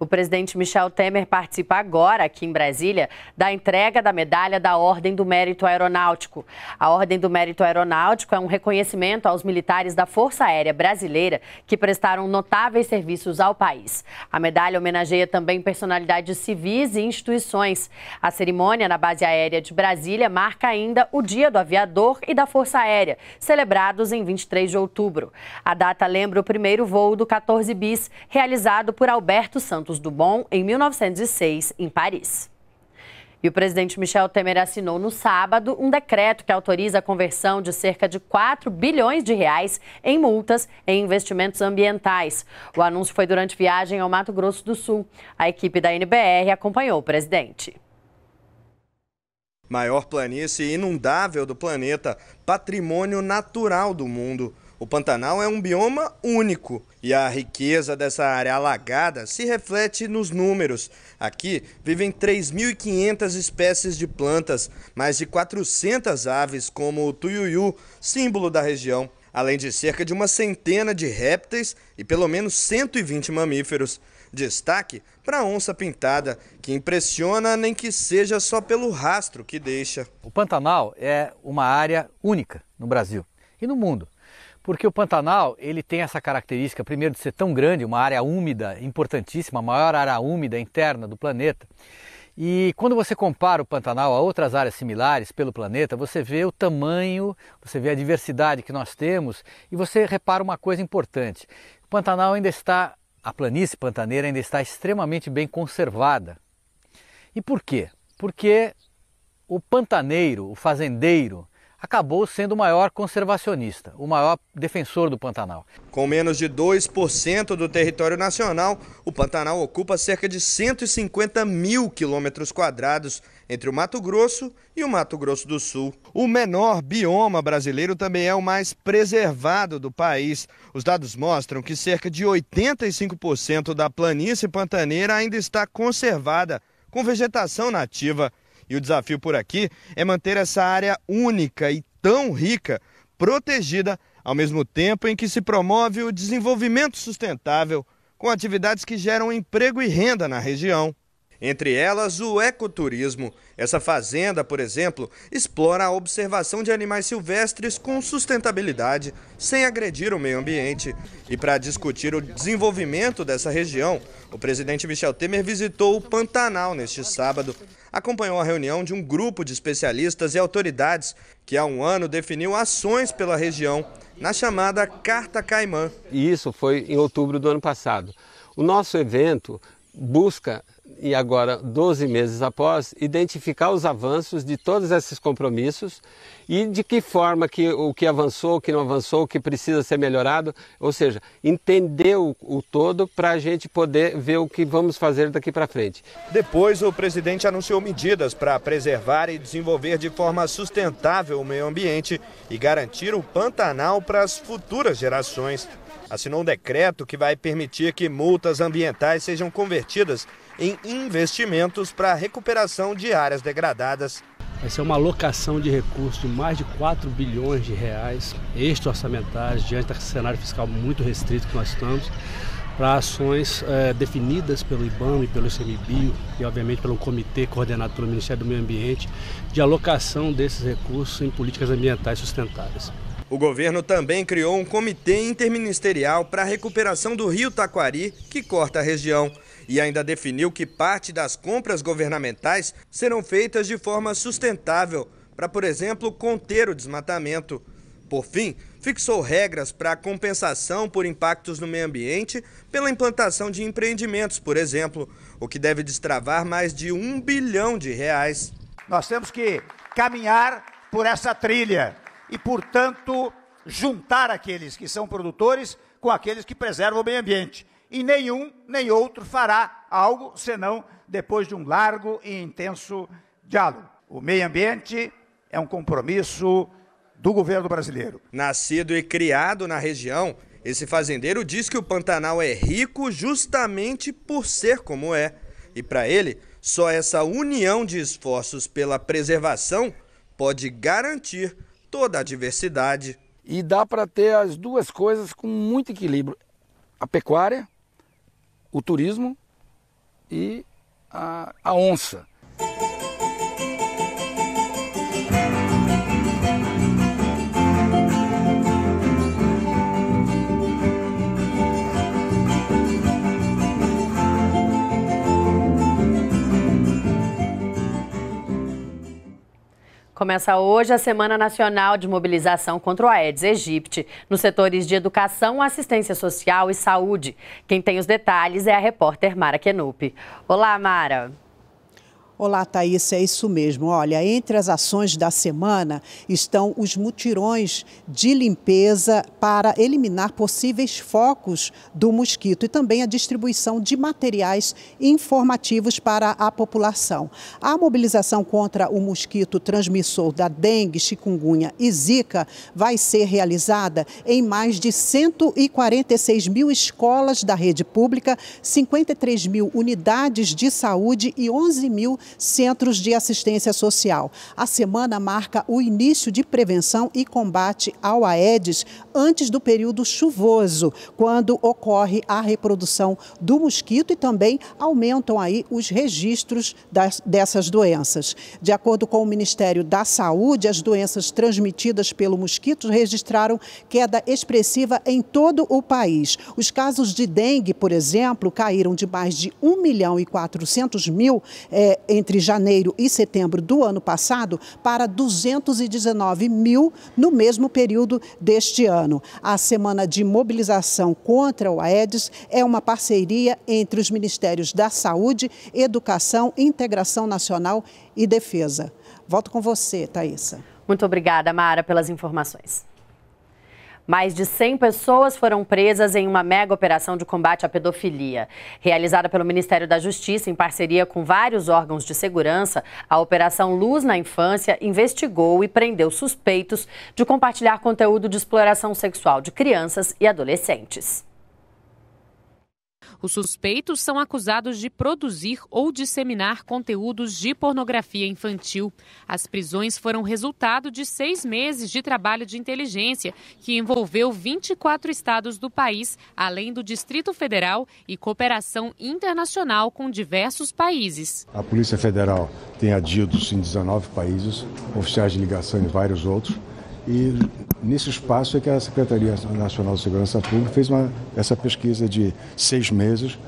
O presidente Michel Temer participa agora, aqui em Brasília, da entrega da medalha da Ordem do Mérito Aeronáutico. A Ordem do Mérito Aeronáutico é um reconhecimento aos militares da Força Aérea Brasileira que prestaram notáveis serviços ao país. A medalha homenageia também personalidades civis e instituições. A cerimônia na Base Aérea de Brasília marca ainda o Dia do Aviador e da Força Aérea, celebrados em 23 de outubro. A data lembra o primeiro voo do 14 bis, realizado por Alberto Santos. Santos Dumont em 1906, em Paris. E o presidente Michel Temer assinou no sábado um decreto que autoriza a conversão de cerca de 4 bilhões de reais em multas em investimentos ambientais. O anúncio foi durante viagem ao Mato Grosso do Sul. A equipe da NBR acompanhou o presidente. Maior planície inundável do planeta, patrimônio natural do mundo. O Pantanal é um bioma único e a riqueza dessa área alagada se reflete nos números. Aqui vivem 3.500 espécies de plantas, mais de 400 aves, como o tuiuiu, símbolo da região, além de cerca de uma centena de répteis e pelo menos 120 mamíferos. Destaque para a onça pintada, que impressiona nem que seja só pelo rastro que deixa. O Pantanal é uma área única no Brasil e no mundo. Porque o Pantanal, ele tem essa característica, primeiro, de ser tão grande, uma área úmida importantíssima, a maior área úmida interna do planeta. E quando você compara o Pantanal a outras áreas similares pelo planeta, você vê o tamanho, você vê a diversidade que nós temos e você repara uma coisa importante. O Pantanal ainda está, a planície pantaneira ainda está extremamente bem conservada. E por quê? Porque o pantaneiro, o fazendeiro, acabou sendo o maior conservacionista, o maior defensor do Pantanal. Com menos de 2% do território nacional, o Pantanal ocupa cerca de 150 mil quilômetros quadrados entre o Mato Grosso e o Mato Grosso do Sul. O menor bioma brasileiro também é o mais preservado do país. Os dados mostram que cerca de 85% da planície pantaneira ainda está conservada, com vegetação nativa. E o desafio por aqui é manter essa área única e tão rica protegida, ao mesmo tempo em que se promove o desenvolvimento sustentável com atividades que geram emprego e renda na região. Entre elas, o ecoturismo. Essa fazenda, por exemplo, explora a observação de animais silvestres com sustentabilidade, sem agredir o meio ambiente. E para discutir o desenvolvimento dessa região, o presidente Michel Temer visitou o Pantanal neste sábado. Acompanhou a reunião de um grupo de especialistas e autoridades que há um ano definiu ações pela região na chamada Carta Caimã. E isso foi em outubro do ano passado. O nosso evento busca e agora 12 meses após, identificar os avanços de todos esses compromissos e de que forma que o que avançou, o que não avançou, o que precisa ser melhorado, ou seja, entender o, o todo para a gente poder ver o que vamos fazer daqui para frente. Depois, o presidente anunciou medidas para preservar e desenvolver de forma sustentável o meio ambiente e garantir o Pantanal para as futuras gerações. Assinou um decreto que vai permitir que multas ambientais sejam convertidas em investimentos para a recuperação de áreas degradadas. Vai ser uma alocação de recursos de mais de 4 bilhões de reais, extra-orçamentários, diante do cenário fiscal muito restrito que nós estamos, para ações é, definidas pelo IBAMA e pelo ICMBio e, obviamente, pelo comitê coordenado pelo Ministério do Meio Ambiente, de alocação desses recursos em políticas ambientais sustentáveis. O governo também criou um comitê interministerial para a recuperação do rio Taquari, que corta a região e ainda definiu que parte das compras governamentais serão feitas de forma sustentável, para, por exemplo, conter o desmatamento. Por fim, fixou regras para compensação por impactos no meio ambiente pela implantação de empreendimentos, por exemplo, o que deve destravar mais de um bilhão de reais. Nós temos que caminhar por essa trilha e, portanto, juntar aqueles que são produtores com aqueles que preservam o meio ambiente e nenhum nem outro fará algo senão depois de um largo e intenso diálogo. O meio ambiente é um compromisso do governo brasileiro. Nascido e criado na região, esse fazendeiro diz que o Pantanal é rico justamente por ser como é. E para ele, só essa união de esforços pela preservação pode garantir toda a diversidade. E dá para ter as duas coisas com muito equilíbrio: a pecuária o turismo e a, a onça. Começa hoje a Semana Nacional de Mobilização contra o Aedes aegypti, nos setores de educação, assistência social e saúde. Quem tem os detalhes é a repórter Mara Kenup. Olá, Mara. Olá, Thaís, é isso mesmo. Olha, entre as ações da semana estão os mutirões de limpeza para eliminar possíveis focos do mosquito e também a distribuição de materiais informativos para a população. A mobilização contra o mosquito transmissor da dengue, chikungunya e zika vai ser realizada em mais de 146 mil escolas da rede pública, 53 mil unidades de saúde e 11 mil centros de assistência social. A semana marca o início de prevenção e combate ao Aedes antes do período chuvoso, quando ocorre a reprodução do mosquito e também aumentam aí os registros das, dessas doenças. De acordo com o Ministério da Saúde, as doenças transmitidas pelo mosquito registraram queda expressiva em todo o país. Os casos de dengue, por exemplo, caíram de mais de 1 milhão e 400 mil é, em entre janeiro e setembro do ano passado para 219 mil no mesmo período deste ano. A Semana de Mobilização contra o Aedes é uma parceria entre os Ministérios da Saúde, Educação, Integração Nacional e Defesa. Volto com você, Thaisa. Muito obrigada, Mara, pelas informações. Mais de 100 pessoas foram presas em uma mega operação de combate à pedofilia. Realizada pelo Ministério da Justiça em parceria com vários órgãos de segurança, a Operação Luz na Infância investigou e prendeu suspeitos de compartilhar conteúdo de exploração sexual de crianças e adolescentes. Os suspeitos são acusados de produzir ou disseminar conteúdos de pornografia infantil. As prisões foram resultado de seis meses de trabalho de inteligência, que envolveu 24 estados do país, além do Distrito Federal e cooperação internacional com diversos países. A Polícia Federal tem adidos em 19 países, oficiais de ligação em vários outros. E nesse espaço é que a Secretaria Nacional de Segurança Pública fez uma, essa pesquisa de seis meses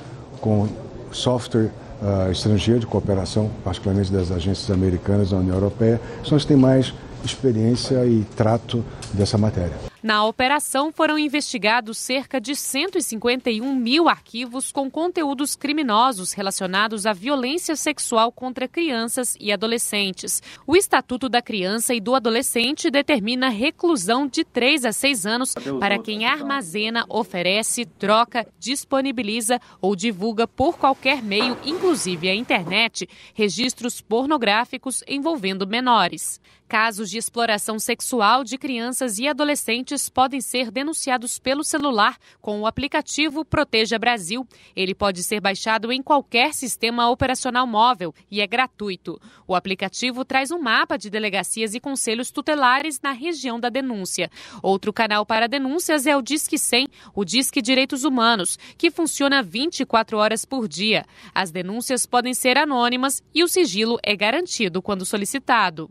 com software uh, estrangeiro de cooperação, particularmente das agências americanas da União Europeia, são as que têm mais experiência e trato dessa matéria. Na operação foram investigados cerca de 151 mil arquivos com conteúdos criminosos relacionados à violência sexual contra crianças e adolescentes. O Estatuto da Criança e do Adolescente determina reclusão de 3 a 6 anos para quem armazena, oferece, troca, disponibiliza ou divulga por qualquer meio, inclusive a internet, registros pornográficos envolvendo menores. Casos de exploração sexual de crianças e adolescentes podem ser denunciados pelo celular com o aplicativo Proteja Brasil. Ele pode ser baixado em qualquer sistema operacional móvel e é gratuito. O aplicativo traz um mapa de delegacias e conselhos tutelares na região da denúncia. Outro canal para denúncias é o Disque 100, o Disque Direitos Humanos, que funciona 24 horas por dia. As denúncias podem ser anônimas e o sigilo é garantido quando solicitado.